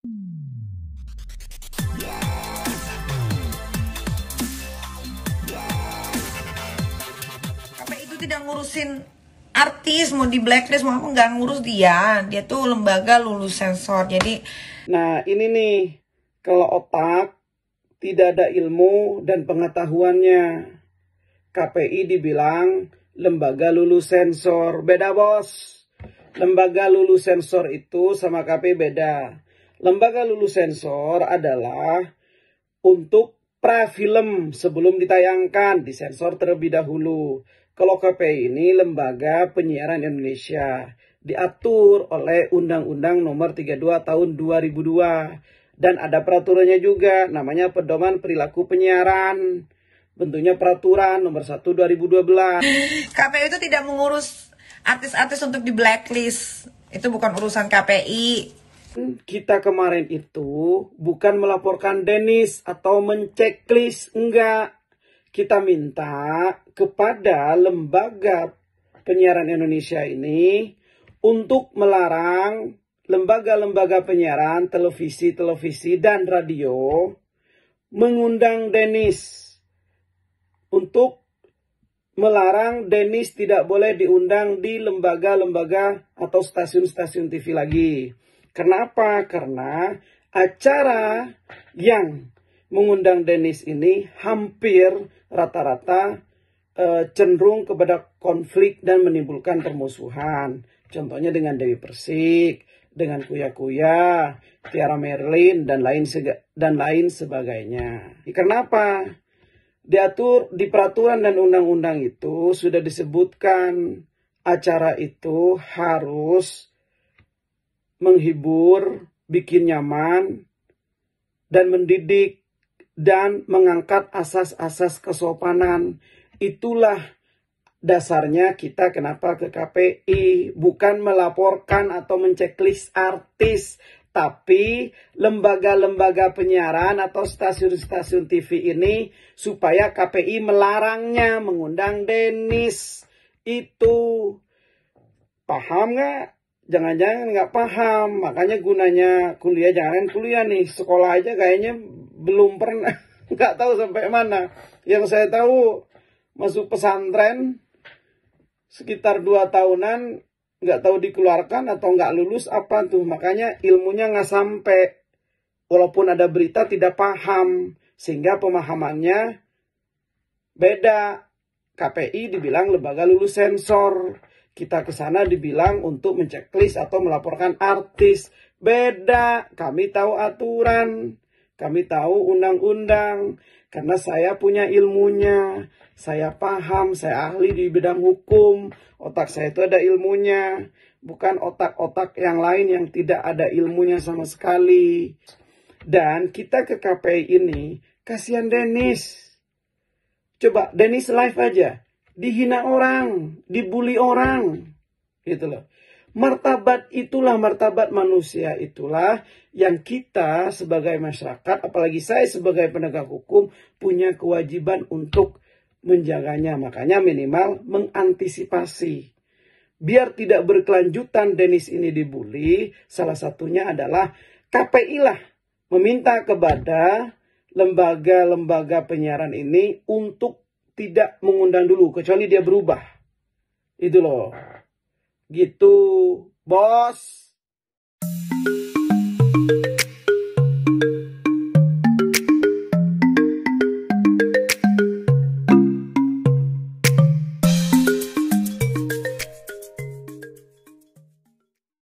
Apa itu tidak ngurusin artis mau di blacklist mau apa nggak ngurus dia dia tuh lembaga lulus sensor jadi nah ini nih kalau otak tidak ada ilmu dan pengetahuannya KPI dibilang lembaga lulus sensor beda bos lembaga lulus sensor itu sama KPI beda Lembaga lulus sensor adalah untuk pra film sebelum ditayangkan di sensor terlebih dahulu. Kalau KPI ini lembaga penyiaran Indonesia diatur oleh Undang-Undang Nomor 32 Tahun 2002 dan ada peraturannya juga namanya pedoman perilaku penyiaran. Bentuknya peraturan nomor 1 2012. KPI itu tidak mengurus artis-artis untuk di blacklist. Itu bukan urusan KPI kita kemarin itu bukan melaporkan Dennis atau menceklis, enggak. Kita minta kepada lembaga penyiaran Indonesia ini untuk melarang lembaga-lembaga penyiaran televisi, televisi dan radio mengundang Dennis untuk melarang Dennis tidak boleh diundang di lembaga-lembaga atau stasiun-stasiun TV lagi. Kenapa? Karena acara yang mengundang Dennis ini hampir rata-rata e, cenderung kepada konflik dan menimbulkan permusuhan. Contohnya dengan Dewi Persik, dengan Kuya Kuya, Tiara Merlin dan lain dan lain sebagainya. Ya, Kenapa? Diatur di peraturan dan undang-undang itu sudah disebutkan acara itu harus menghibur, bikin nyaman, dan mendidik, dan mengangkat asas-asas kesopanan. Itulah dasarnya kita kenapa ke KPI. Bukan melaporkan atau menceklis artis, tapi lembaga-lembaga penyiaran atau stasiun-stasiun TV ini supaya KPI melarangnya mengundang Denis itu paham nggak jangan-jangan nggak paham makanya gunanya kuliah jangan kuliah nih sekolah aja kayaknya belum pernah nggak tahu sampai mana yang saya tahu masuk pesantren sekitar dua tahunan nggak tahu dikeluarkan atau nggak lulus apa tuh makanya ilmunya nggak sampai walaupun ada berita tidak paham sehingga pemahamannya beda KPI dibilang lembaga lulus sensor kita ke sana dibilang untuk menceklis atau melaporkan artis. Beda, kami tahu aturan, kami tahu undang-undang, karena saya punya ilmunya, saya paham, saya ahli di bidang hukum, otak saya itu ada ilmunya, bukan otak-otak yang lain yang tidak ada ilmunya sama sekali. Dan kita ke KPI ini, kasihan Dennis. Coba Dennis live aja dihina orang, dibully orang, gitu loh. Martabat itulah martabat manusia itulah yang kita sebagai masyarakat, apalagi saya sebagai penegak hukum punya kewajiban untuk menjaganya. Makanya minimal mengantisipasi. Biar tidak berkelanjutan Denis ini dibully, salah satunya adalah KPI lah meminta kepada lembaga-lembaga penyiaran ini untuk tidak mengundang dulu kecuali dia berubah. Itu loh. Ah. Gitu, bos.